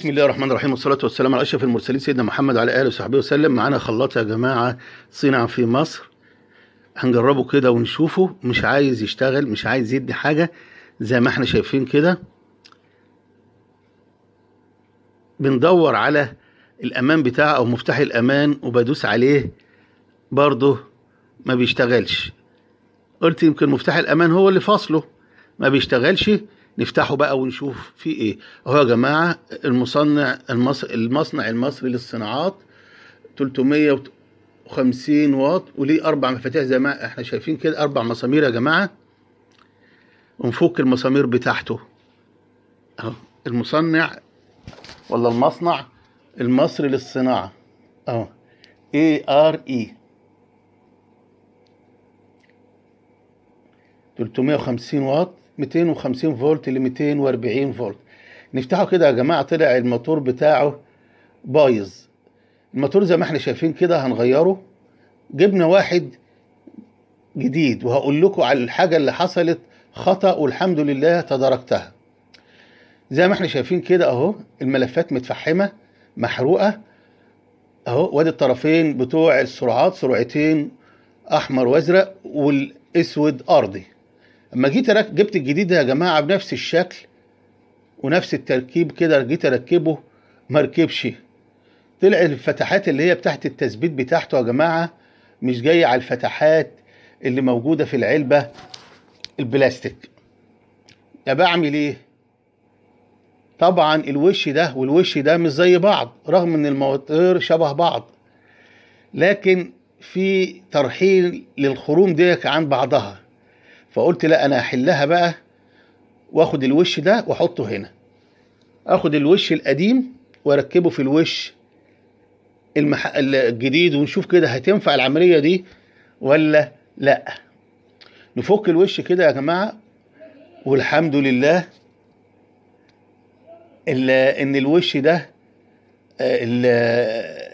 بسم الله الرحمن الرحيم والصلاة والسلام على أشرف المرسلين سيدنا محمد وعلى آله وصحبه وسلم معانا خلاط يا جماعة صنع في مصر هنجربه كده ونشوفه مش عايز يشتغل مش عايز يدي حاجة زي ما احنا شايفين كده بندور على الأمان بتاعه أو مفتاح الأمان وبدوس عليه برضه ما بيشتغلش قلت يمكن مفتاح الأمان هو اللي فاصله ما بيشتغلش نفتحه بقى ونشوف فيه ايه اهو يا جماعه المصنع المصر المصنع المصري للصناعات 350 واط وليه اربع مفاتيح زي ما احنا شايفين كده اربع مسامير يا جماعه ونفك المسامير بتاعته اهو المصنع ولا المصنع المصري للصناعه اهو اي ار اي 350 واط 250 فولت ل 240 فولت نفتحه كده يا جماعه طلع الموتور بتاعه بايظ الموتور زي ما احنا شايفين كده هنغيره جبنا واحد جديد وهقول لكم على الحاجه اللي حصلت خطا والحمد لله تداركتها زي ما احنا شايفين كده اهو الملفات متفحمه محروقه اهو وادي الطرفين بتوع السرعات سرعتين احمر وازرق والاسود ارضي اما جيت جبت الجديد يا جماعه بنفس الشكل ونفس التركيب كده جيت اركبه مركبش طلع الفتحات اللي هي بتاعت التثبيت بتاعته يا جماعه مش جايه على الفتحات اللي موجوده في العلبه البلاستيك طب اعمل ايه طبعا الوش ده والوش ده مش زي بعض رغم ان المواتير شبه بعض لكن في ترحيل للخروم ديك عن بعضها فقلت لا انا احلها بقى واخد الوش ده واحطه هنا اخد الوش القديم واركبه في الوش المح... الجديد ونشوف كده هتنفع العمليه دي ولا لا نفك الوش كده يا جماعه والحمد لله ان الوش ده آه،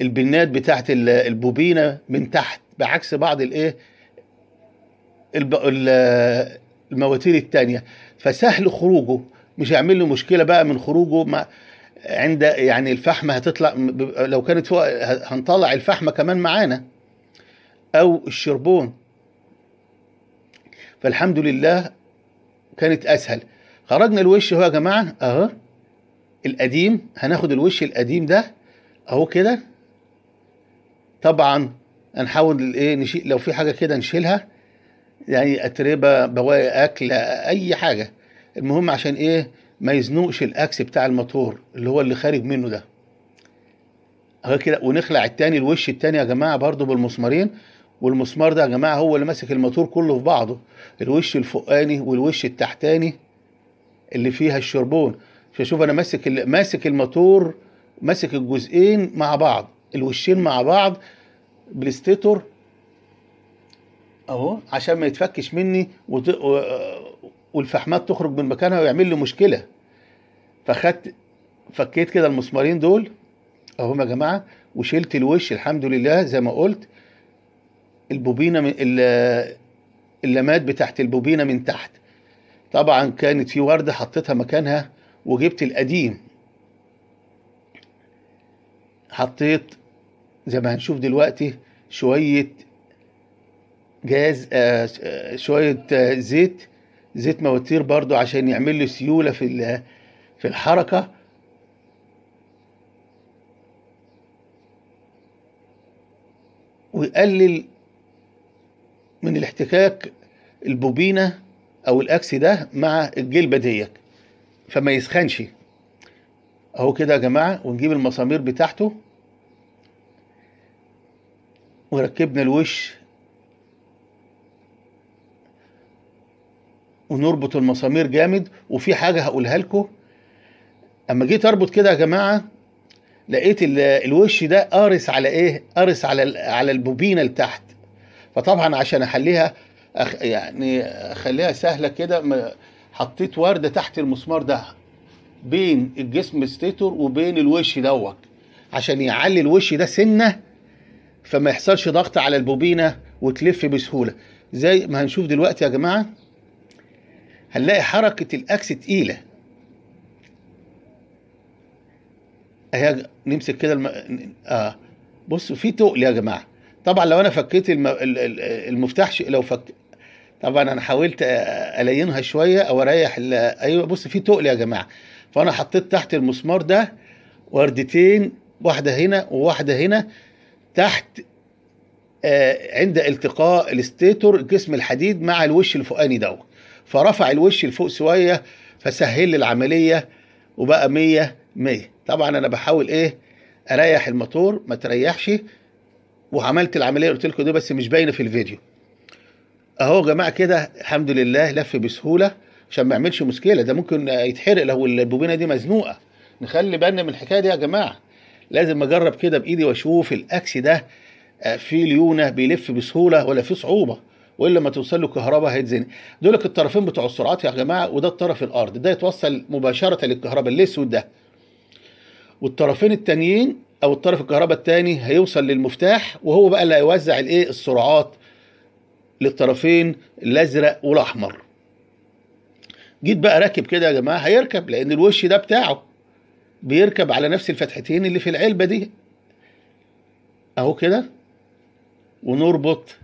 البنات بتاعت البوبينه من تحت بعكس بعض الايه المواتير الثانيه فسهل خروجه مش هيعمل له مشكله بقى من خروجه مع عند يعني الفحمه هتطلع لو كانت فوق هنطلع الفحمه كمان معانا او الشربون فالحمد لله كانت اسهل خرجنا الوش اهو يا جماعه اهو القديم هناخد الوش القديم ده اهو كده طبعا هنحاول ايه نشيل لو في حاجه كده نشيلها يعني اتربه بواقي اكل اي حاجه المهم عشان ايه ما يزنقش الاكس بتاع الموتور اللي هو اللي خارج منه ده اهو كده ونخلع التاني الوش التاني يا جماعه برضو بالمسمارين والمسمار ده يا جماعه هو اللي ماسك الموتور كله في بعضه الوش الفوقاني والوش التحتاني اللي فيها الشربون شوف انا ماسك ماسك الموتور ماسك الجزئين مع بعض الوشين مع بعض بلستيتور اهو عشان ما يتفكش مني وت... و... والفحمات تخرج من مكانها ويعمل لي مشكله فخدت فكيت كده المسمارين دول اهم يا جماعه وشلت الوش الحمد لله زي ما قلت البوبينه من اللمات بتاعت البوبينه من تحت طبعا كانت في ورده حطيتها مكانها وجبت القديم حطيت زي ما هنشوف دلوقتي شويه جهاز آه، آه، شويه آه، زيت زيت مواتير برضو عشان يعمل له سيوله في في الحركه ويقلل من الاحتكاك البوبينه او الاكس ده مع الجلبه ديت فما يسخنش اهو كده يا جماعه ونجيب المسامير بتاعته وركبنا الوش ونربط المسامير جامد وفي حاجه هقولها لكم اما جيت اربط كده يا جماعه لقيت الوش ده قارس على ايه قارس على على البوبينه لتحت فطبعا عشان احليها أخ يعني اخليها سهله كده حطيت ورده تحت المسمار ده بين الجسم ستيتور وبين الوش دوت عشان يعلي الوش ده سنه فما يحصلش ضغط على البوبينه وتلف بسهوله زي ما هنشوف دلوقتي يا جماعه هنلاقي حركة الأكس تقيلة اهي نمسك كده الم... اه بصوا في تقل يا جماعة طبعا لو أنا فكيت الم... المفتاح ش... لو فك طبعا أنا حاولت ألينها شوية أو أريح ل... أيوه بص في تقل يا جماعة فأنا حطيت تحت المسمار ده وردتين واحدة هنا وواحدة هنا تحت آه، عند التقاء الستيتور جسم الحديد مع الوش الفوقاني دوت فرفع الوش لفوق شويه فسهل لي العمليه وبقى 100 100 طبعا انا بحاول ايه اريح الموتور ما تريحش وعملت العمليه اللي قلت لكم دي بس مش باينه في الفيديو اهو يا جماعه كده الحمد لله لف بسهوله عشان ما يعملش مشكله ده ممكن يتحرق لو البوبينه دي مزنوقه نخلي بالنا من الحكايه دي يا جماعه لازم اجرب كده بايدي واشوف الاكس ده آه، في ليونه بيلف بسهوله ولا في صعوبه والا لما توصل له كهرباء هيتزنق دولك الطرفين بتوع السرعات يا جماعه وده الطرف الارض ده يتوصل مباشره للكهرباء الاسود ده والطرفين التانيين او الطرف الكهرباء التاني هيوصل للمفتاح وهو بقى اللي هيوزع الايه السرعات للطرفين الازرق والاحمر جيت بقى راكب كده يا جماعه هيركب لان الوش ده بتاعه بيركب على نفس الفتحتين اللي في العلبه دي اهو كده ونربط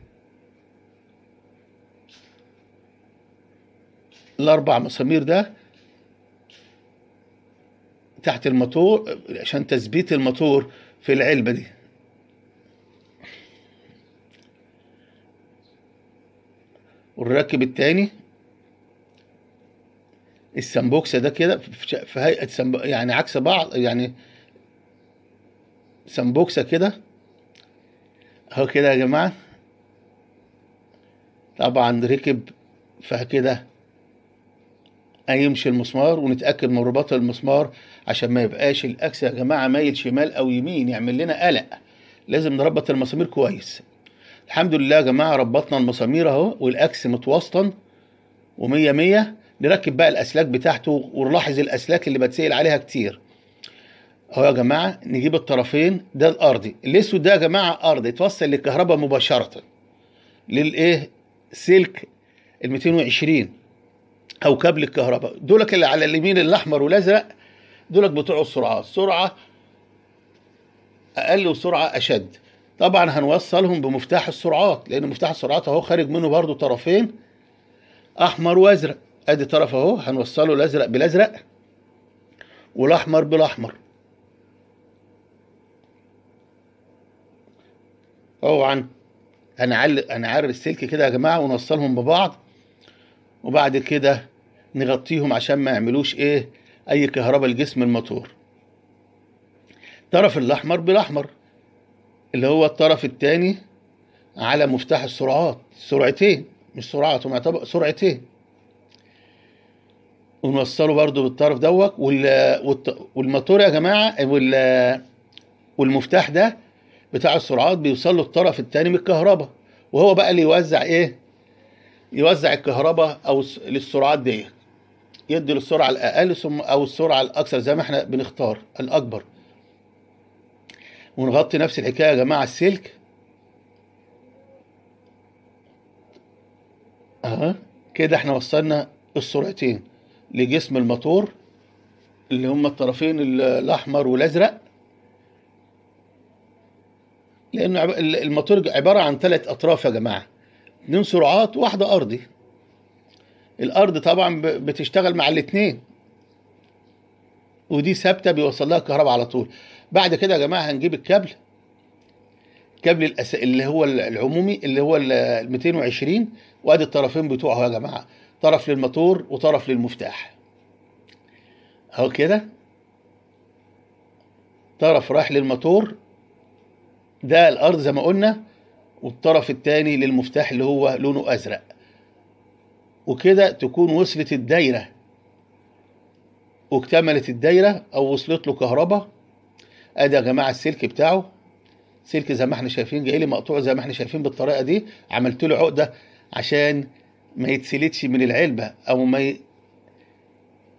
الاربع مسامير ده تحت الموتور عشان تثبيت الموتور في العلبه دي والراكب التاني السمبوكسه ده كده في هيئه يعني عكس بعض يعني سمبوكسه كده اهو كده يا جماعه طبعا ركب فكده هيمشي المسمار ونتاكد من رباط المسمار عشان ما يبقاش الاكس يا جماعه مايل شمال او يمين يعمل لنا قلق لازم نربط المسامير كويس الحمد لله يا جماعه ربطنا المسامير اهو والاكس متوسطا ومية مية نركب بقى الاسلاك بتاعته ونلاحظ الاسلاك اللي بتسال عليها كتير اهو يا جماعه نجيب الطرفين ده الارضي الاسود ده يا جماعه ارضي يتوصل للكهرباء مباشره للايه سلك ال 220 او كابل الكهرباء دولك اللي على اليمين الاحمر والازرق دولك بتوع السرعه السرعه اقل وسرعه اشد طبعا هنوصلهم بمفتاح السرعات لان مفتاح السرعات اهو خارج منه برضو طرفين احمر وازرق ادي طرف اهو هنوصله الازرق بالازرق والاحمر بالاحمر طبعا هنعلق هنعرب السلك كده يا جماعه ونوصلهم ببعض وبعد كده نغطيهم عشان ما يعملوش ايه اي كهرباء لجسم الموتور الطرف الاحمر بالاحمر اللي هو الطرف الثاني على مفتاح السرعات سرعتين مش سرعات هم سرعتين ونوصله برضو بالطرف دوت والموتور يا جماعه والمفتاح ده بتاع السرعات بيوصل له الطرف الثاني من الكهرباء وهو بقى اللي يوزع ايه يوزع الكهرباء او للسرعات دي يدي للسرعه الاقل ثم او السرعه الاكثر زي ما احنا بنختار الاكبر ونغطي نفس الحكايه يا جماعه السلك اها كده احنا وصلنا السرعتين لجسم الموتور اللي هما الطرفين الاحمر والازرق لان الموتور عباره عن ثلاث اطراف يا جماعه اتنين سرعات واحدة أرضي الأرض طبعا بتشتغل مع الاتنين ودي ثابتة بيوصل لها الكهرباء على طول بعد كده يا جماعة هنجيب الكابل كابل الأس... اللي هو العمومي اللي هو ال 220 وادي الطرفين بتوعه يا جماعة طرف للموتور وطرف للمفتاح اهو كده طرف رايح للموتور ده الارض زي ما قلنا والطرف الثاني للمفتاح اللي هو لونه أزرق وكده تكون وصلت الدايرة واكتملت الدايرة أو وصلت له كهرباء أدي يا جماعة السلك بتاعه سلك زي ما احنا شايفين جاي لي مقطوع زي ما احنا شايفين بالطريقة دي عملت له عقدة عشان ما يتسلتش من العلبة أو ما ي...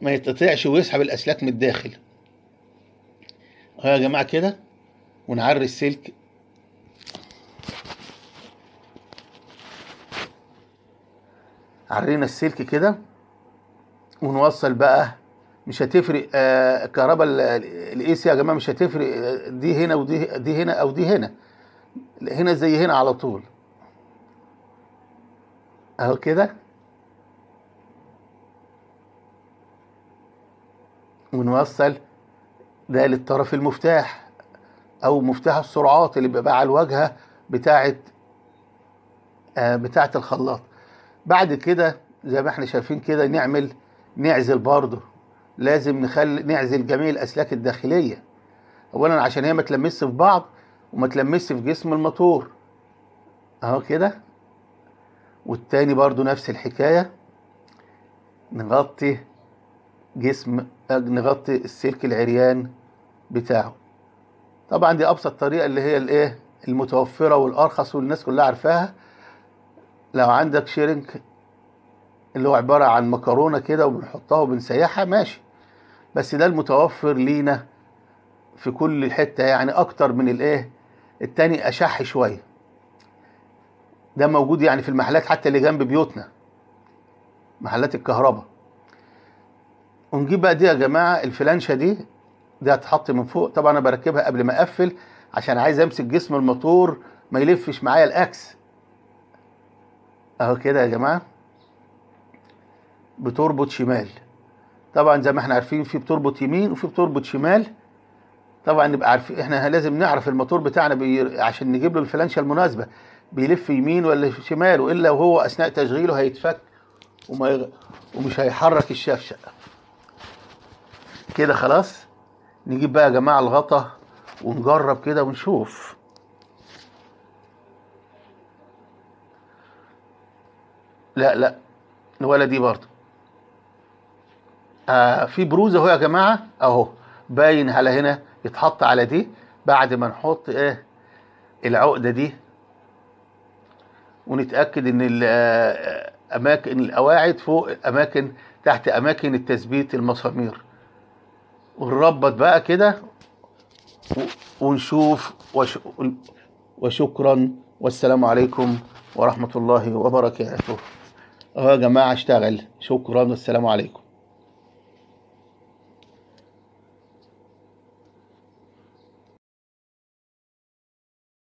ما يتقطعش ويسحب الأسلاك من الداخل أهو يا جماعة كده ونعري السلك عرينا السلك كده ونوصل بقى مش هتفرق الكهرباء آه، الاي سي يا جماعه مش هتفرق آه، دي هنا ودي دي هنا او دي هنا هنا زي هنا على طول اهو كده ونوصل ده للطرف المفتاح او مفتاح السرعات اللي بيبقى على الواجهه بتاعه آه، بتاعه الخلاط بعد كده زي ما احنا شايفين كده نعمل نعزل برضه لازم نخلي نعزل جميع الاسلاك الداخليه اولا عشان هي ما تلمسش في بعض وما تلمسش في جسم الموتور اهو كده والتاني برضو نفس الحكايه نغطي جسم نغطي السلك العريان بتاعه طبعا دي ابسط طريقه اللي هي الايه المتوفره والارخص والناس كلها عارفاها لو عندك شيرنك اللي هو عبارة عن مكرونة كده وبنحطها وبنسيحها ماشي بس ده المتوفر لينا في كل حتة يعني أكتر من الإيه التاني أشح شوية ده موجود يعني في المحلات حتى اللي جنب بيوتنا محلات الكهرباء ونجيب بقى دي يا جماعة الفلانشة دي دي هتحط من فوق طبعا أنا بركبها قبل ما أقفل عشان عايز أمسك جسم الموتور ما يلفش معايا الأكس اهو كده يا جماعه بتربط شمال طبعا زي ما احنا عارفين في بتربط يمين وفي بتربط شمال طبعا نبقى عارفين احنا لازم نعرف الموتور بتاعنا بي... عشان نجيب له الفلانشه المناسبه بيلف يمين ولا شمال والا وهو اثناء تشغيله هيتفك وما يغ... ومش هيحرك الشفشه كده خلاص نجيب بقى يا جماعه الغطا ونجرب كده ونشوف لا لا ولا دي برضه آه في بروز اهو يا جماعه اهو باين على هنا يتحط على دي بعد ما نحط ايه العقده دي ونتاكد ان آه، اماكن القواعد فوق اماكن تحت اماكن التثبيت المسامير ونربط بقى كده ونشوف وش وشكرا والسلام عليكم ورحمه الله وبركاته اهو يا جماعه اشتغل شكرا والسلام عليكم